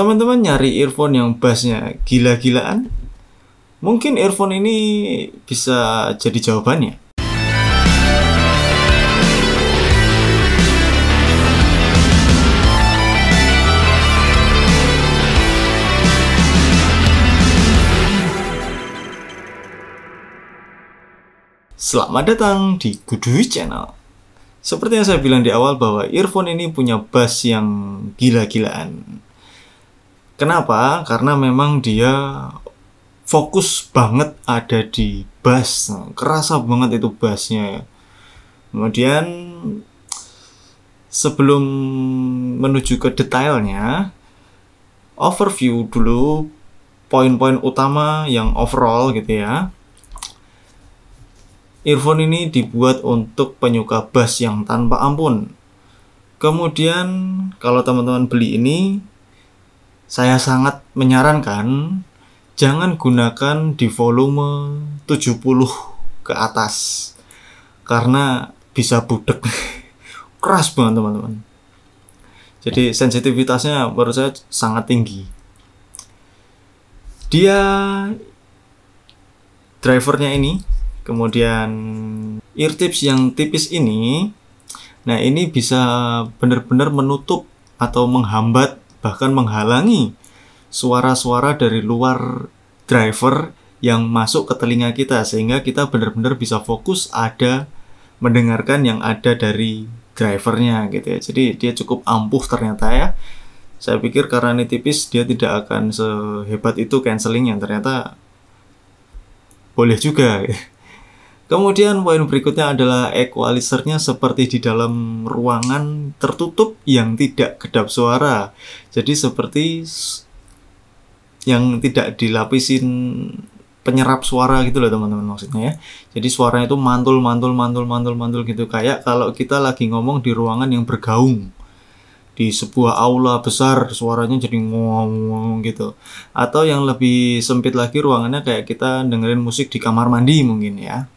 teman-teman nyari earphone yang bassnya gila-gilaan mungkin earphone ini bisa jadi jawabannya Selamat datang di Gudui Channel. Seperti yang saya bilang di awal bahwa earphone ini punya bass yang gila-gilaan. Kenapa? Karena memang dia fokus banget ada di bass. Kerasa banget itu bassnya ya. Kemudian sebelum menuju ke detailnya, overview dulu poin-poin utama yang overall gitu ya. Earphone ini dibuat untuk penyuka bass yang tanpa ampun. Kemudian kalau teman-teman beli ini saya sangat menyarankan jangan gunakan di volume 70 ke atas karena bisa budek keras banget teman-teman jadi sensitivitasnya menurut saya sangat tinggi dia drivernya ini kemudian ear tips yang tipis ini nah ini bisa benar-benar menutup atau menghambat bahkan menghalangi suara-suara dari luar driver yang masuk ke telinga kita sehingga kita benar-benar bisa fokus ada mendengarkan yang ada dari drivernya gitu ya. Jadi dia cukup ampuh ternyata ya. Saya pikir karena ini tipis dia tidak akan sehebat itu cancelingnya ternyata boleh juga. Gitu. Kemudian poin berikutnya adalah equalizernya seperti di dalam ruangan tertutup yang tidak kedap suara. Jadi seperti yang tidak dilapisin penyerap suara gitu loh teman-teman maksudnya ya. Jadi suaranya itu mantul mantul mantul mantul mantul gitu kayak kalau kita lagi ngomong di ruangan yang bergaung di sebuah aula besar suaranya jadi ngomong gitu atau yang lebih sempit lagi ruangannya kayak kita dengerin musik di kamar mandi mungkin ya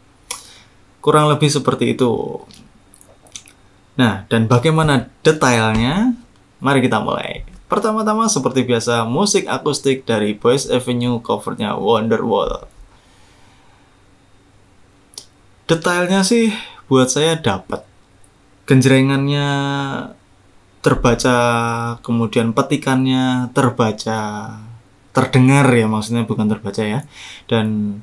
Kurang lebih seperti itu. Nah, dan bagaimana detailnya? Mari kita mulai. Pertama-tama seperti biasa musik akustik dari Boys Avenue covernya Wonderwall. Detailnya sih buat saya dapat. Genjrengannya terbaca, kemudian petikannya terbaca, terdengar ya maksudnya bukan terbaca ya. Dan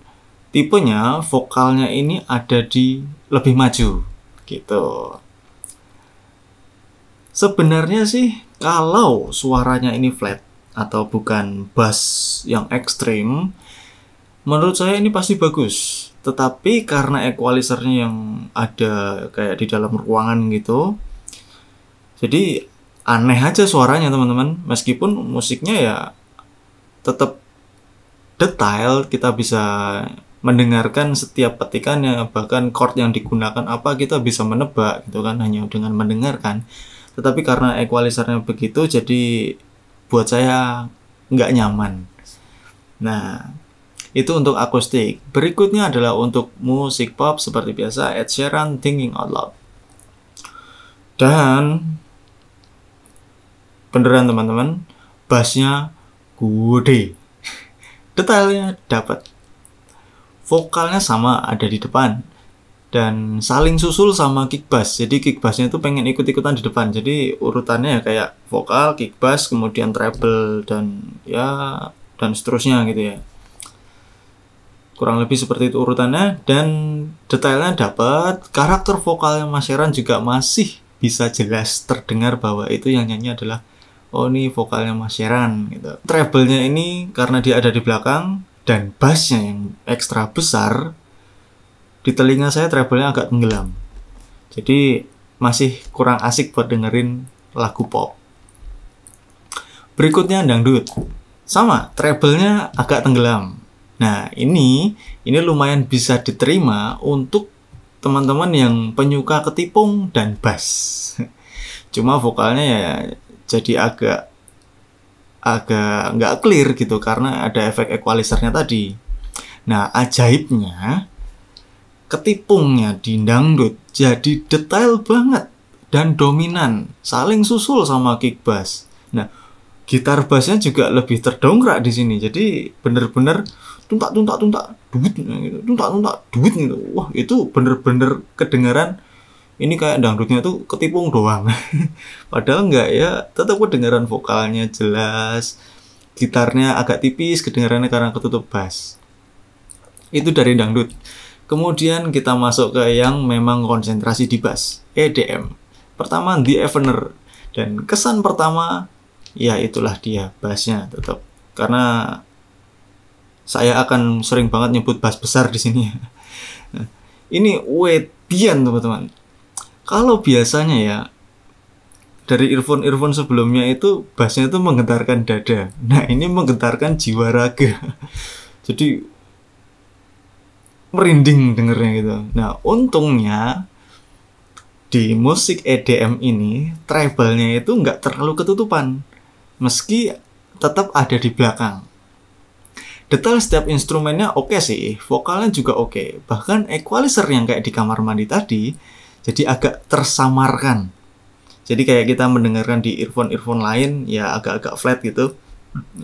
tipenya vokalnya ini ada di lebih maju gitu. Sebenarnya sih kalau suaranya ini flat atau bukan bass yang ekstrim, menurut saya ini pasti bagus. Tetapi karena equalizernya yang ada kayak di dalam ruangan gitu, jadi aneh aja suaranya teman-teman. Meskipun musiknya ya tetap detail kita bisa mendengarkan setiap petikannya bahkan chord yang digunakan apa kita bisa menebak gitu kan hanya dengan mendengarkan tetapi karena equalizernya begitu jadi buat saya nggak nyaman nah itu untuk akustik berikutnya adalah untuk musik pop seperti biasa Ed Sheeran Thinking Out Loud dan beneran teman-teman bassnya gede detailnya dapat vokalnya sama ada di depan dan saling susul sama kick bass. Jadi kick bassnya itu pengen ikut-ikutan di depan. Jadi urutannya ya kayak vokal, kick bass, kemudian treble dan ya dan seterusnya gitu ya. Kurang lebih seperti itu urutannya dan detailnya dapat karakter vokalnya Mas Heran juga masih bisa jelas terdengar bahwa itu yang nyanyi adalah oh ini vokalnya Mas Heran gitu. Treble-nya ini karena dia ada di belakang dan bassnya yang ekstra besar di telinga saya treble agak tenggelam jadi masih kurang asik buat dengerin lagu pop berikutnya dangdut sama treble agak tenggelam nah ini ini lumayan bisa diterima untuk teman-teman yang penyuka ketipung dan bass cuma vokalnya ya jadi agak agak nggak clear gitu karena ada efek equalizernya tadi. Nah, ajaibnya ketipungnya di dangdut jadi detail banget dan dominan, saling susul sama kick bass. Nah, gitar bassnya juga lebih terdongkrak di sini. Jadi bener-bener tuntak tuntak tuntak duit gitu, tuntak tuntak duit gitu. Wah, itu bener-bener kedengaran ini kayak dangdutnya tuh ketipung doang padahal enggak ya tetap kedengaran vokalnya jelas gitarnya agak tipis kedengarannya karena ketutup bass itu dari dangdut kemudian kita masuk ke yang memang konsentrasi di bass EDM pertama The Evener dan kesan pertama ya itulah dia bassnya tetap karena saya akan sering banget nyebut bass besar di sini ya. ini wedian teman-teman kalau biasanya ya dari earphone-earphone sebelumnya itu bassnya itu menggetarkan dada. Nah, ini menggetarkan jiwa raga. Jadi merinding dengernya gitu. Nah, untungnya di musik EDM ini treble-nya itu nggak terlalu ketutupan. Meski tetap ada di belakang. Detail setiap instrumennya oke okay sih, vokalnya juga oke. Okay. Bahkan equalizer yang kayak di kamar mandi tadi jadi agak tersamarkan jadi kayak kita mendengarkan di earphone-earphone lain ya agak-agak flat gitu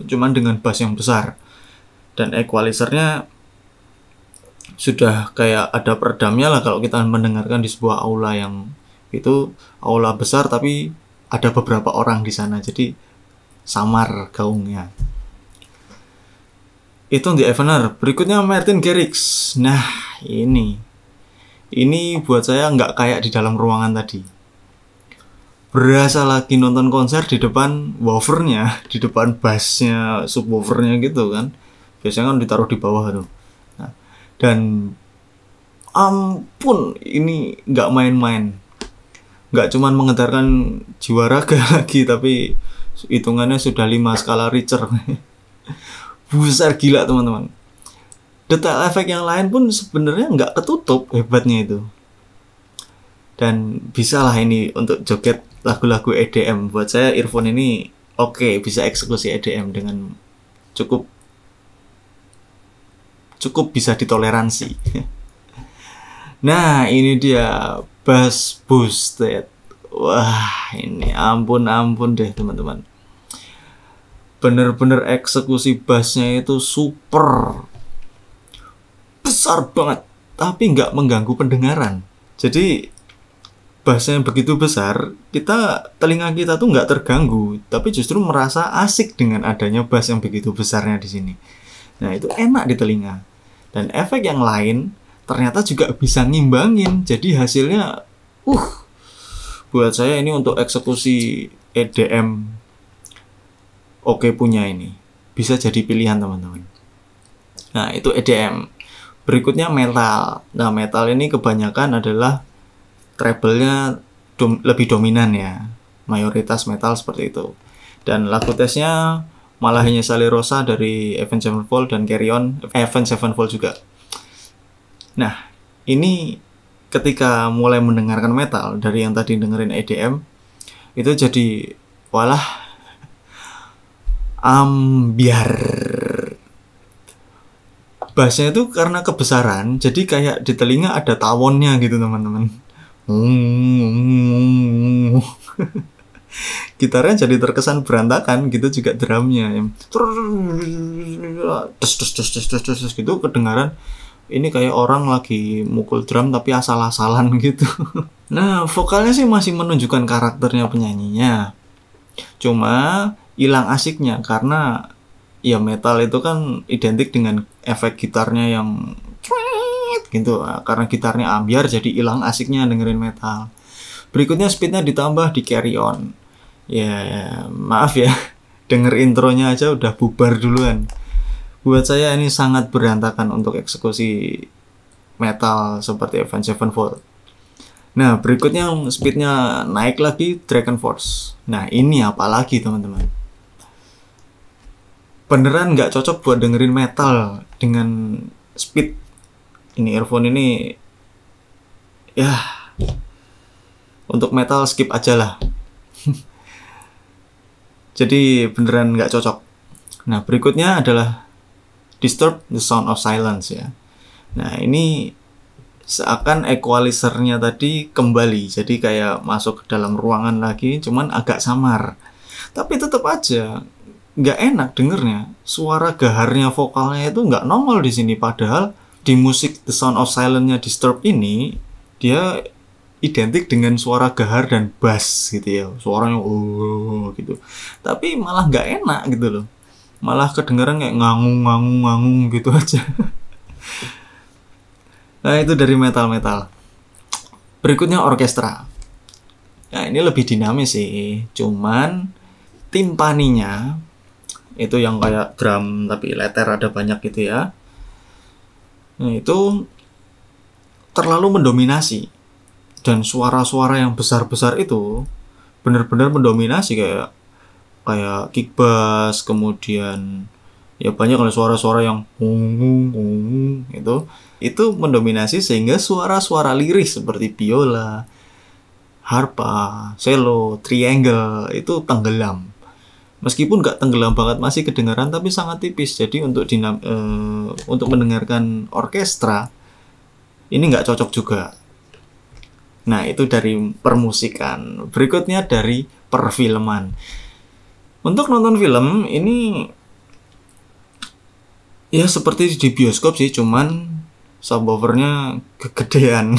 cuman dengan bass yang besar dan equalizernya sudah kayak ada peredamnya lah kalau kita mendengarkan di sebuah aula yang itu aula besar tapi ada beberapa orang di sana jadi samar gaungnya itu di Evener berikutnya Martin Garrix nah ini ini buat saya nggak kayak di dalam ruangan tadi. Berasa lagi nonton konser di depan woofernya, di depan bassnya, subwoofernya gitu kan. Biasanya kan ditaruh di bawah tuh. Nah, dan ampun ini nggak main-main. Nggak cuman mengedarkan jiwa raga lagi, tapi hitungannya sudah lima skala Richter. Besar gila teman-teman detail efek yang lain pun sebenarnya nggak ketutup hebatnya itu dan bisa lah ini untuk joget lagu-lagu EDM buat saya earphone ini oke okay, bisa eksekusi EDM dengan cukup cukup bisa ditoleransi nah ini dia bass boosted wah ini ampun ampun deh teman-teman bener-bener eksekusi bassnya itu super besar banget tapi nggak mengganggu pendengaran jadi bahasa yang begitu besar kita telinga kita tuh nggak terganggu tapi justru merasa asik dengan adanya bass yang begitu besarnya di sini nah itu enak di telinga dan efek yang lain ternyata juga bisa ngimbangin jadi hasilnya uh buat saya ini untuk eksekusi EDM oke punya ini bisa jadi pilihan teman-teman nah itu EDM berikutnya metal nah metal ini kebanyakan adalah treble-nya dom lebih dominan ya mayoritas metal seperti itu dan lagu tesnya malah hanya Sally Rosa dari Evan Sevenfold dan Carry On Evan eh, Sevenfold juga nah ini ketika mulai mendengarkan metal dari yang tadi dengerin EDM itu jadi walah ambiar bassnya itu karena kebesaran jadi kayak di telinga ada tawonnya gitu teman-teman gitarnya jadi terkesan berantakan gitu juga drumnya terus terus terus terus terus terus gitu kedengaran ini kayak orang lagi mukul drum tapi asal-asalan gitu nah vokalnya sih masih menunjukkan karakternya penyanyinya cuma hilang asiknya karena ya metal itu kan identik dengan efek gitarnya yang gitu ah, karena gitarnya ambiar jadi hilang asiknya dengerin metal berikutnya speednya ditambah di carry on ya maaf ya denger intronya aja udah bubar duluan buat saya ini sangat berantakan untuk eksekusi metal seperti Event Sevenfold nah berikutnya speednya naik lagi Dragon Force nah ini apalagi teman-teman beneran nggak cocok buat dengerin metal dengan speed ini earphone ini ya untuk metal skip aja lah jadi beneran nggak cocok nah berikutnya adalah disturb the sound of silence ya nah ini seakan equalizernya tadi kembali jadi kayak masuk ke dalam ruangan lagi cuman agak samar tapi tetap aja nggak enak dengernya suara gaharnya vokalnya itu nggak nongol di sini padahal di musik The Sound of Silence-nya Disturb ini dia identik dengan suara gahar dan bass gitu ya suaranya oh gitu tapi malah nggak enak gitu loh malah kedengeran kayak ngangung ngangung ngangung gitu aja nah itu dari metal metal berikutnya orkestra nah ini lebih dinamis sih cuman timpaninya itu yang kayak drum tapi letter ada banyak gitu ya nah itu terlalu mendominasi dan suara-suara yang besar-besar itu benar-benar mendominasi kayak kayak kick bass kemudian ya banyak oleh suara-suara yang itu itu mendominasi sehingga suara-suara liris seperti biola harpa, cello, triangle itu tenggelam meskipun nggak tenggelam banget masih kedengaran tapi sangat tipis jadi untuk dinam e, untuk mendengarkan orkestra ini nggak cocok juga nah itu dari permusikan berikutnya dari perfilman untuk nonton film ini ya seperti di bioskop sih cuman subwoofernya kegedean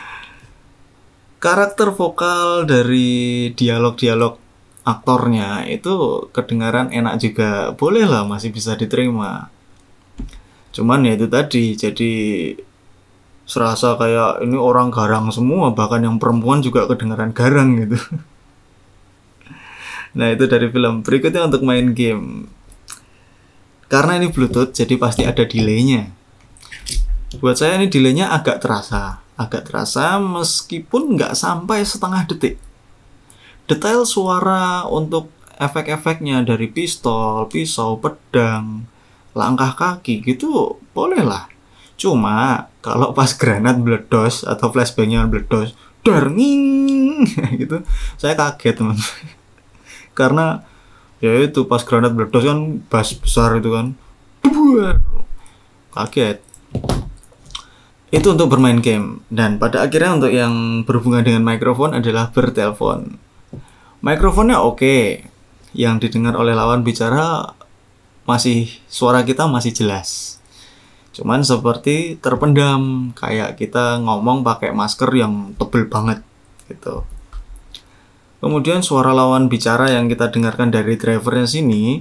karakter vokal dari dialog-dialog aktornya itu kedengaran enak juga boleh lah masih bisa diterima cuman ya itu tadi jadi serasa kayak ini orang garang semua bahkan yang perempuan juga kedengaran garang gitu nah itu dari film berikutnya untuk main game karena ini bluetooth jadi pasti ada delaynya buat saya ini delaynya agak terasa agak terasa meskipun nggak sampai setengah detik detail suara untuk efek-efeknya dari pistol, pisau, pedang, langkah kaki gitu boleh lah. Cuma kalau pas granat meledos atau flashbangnya meledos, derning gitu, saya kaget teman. Karena ya itu pas granat meledos kan bass besar itu kan, kaget. Itu untuk bermain game dan pada akhirnya untuk yang berhubungan dengan mikrofon adalah bertelepon Mikrofonnya oke, okay. yang didengar oleh lawan bicara masih suara kita masih jelas. Cuman seperti terpendam, kayak kita ngomong pakai masker yang tebel banget gitu. Kemudian suara lawan bicara yang kita dengarkan dari drivernya sini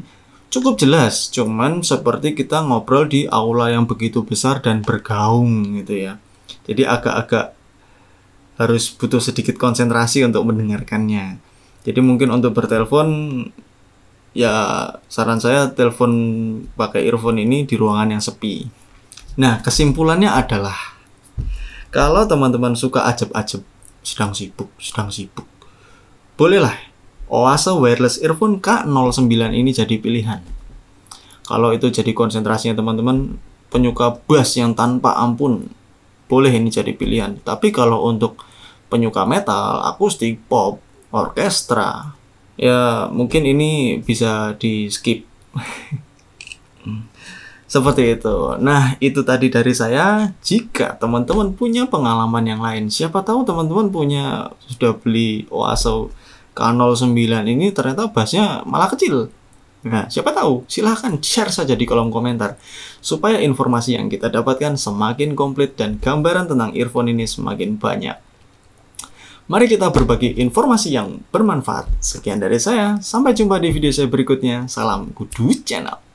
cukup jelas, cuman seperti kita ngobrol di aula yang begitu besar dan bergaung gitu ya. Jadi agak-agak harus butuh sedikit konsentrasi untuk mendengarkannya. Jadi mungkin untuk bertelepon ya saran saya telepon pakai earphone ini di ruangan yang sepi. Nah, kesimpulannya adalah kalau teman-teman suka ajab-ajab, sedang sibuk, sedang sibuk. Bolehlah Oase wireless earphone K09 ini jadi pilihan. Kalau itu jadi konsentrasinya teman-teman penyuka bass yang tanpa ampun, boleh ini jadi pilihan. Tapi kalau untuk penyuka metal, akustik, pop, orkestra. Ya, mungkin ini bisa di skip. Seperti itu. Nah, itu tadi dari saya. Jika teman-teman punya pengalaman yang lain, siapa tahu teman-teman punya sudah beli Oaso K09 ini ternyata bassnya malah kecil. Nah, siapa tahu? Silahkan share saja di kolom komentar supaya informasi yang kita dapatkan semakin komplit dan gambaran tentang earphone ini semakin banyak. Mari kita berbagi informasi yang bermanfaat. Sekian dari saya, sampai jumpa di video saya berikutnya. Salam Kudu Channel.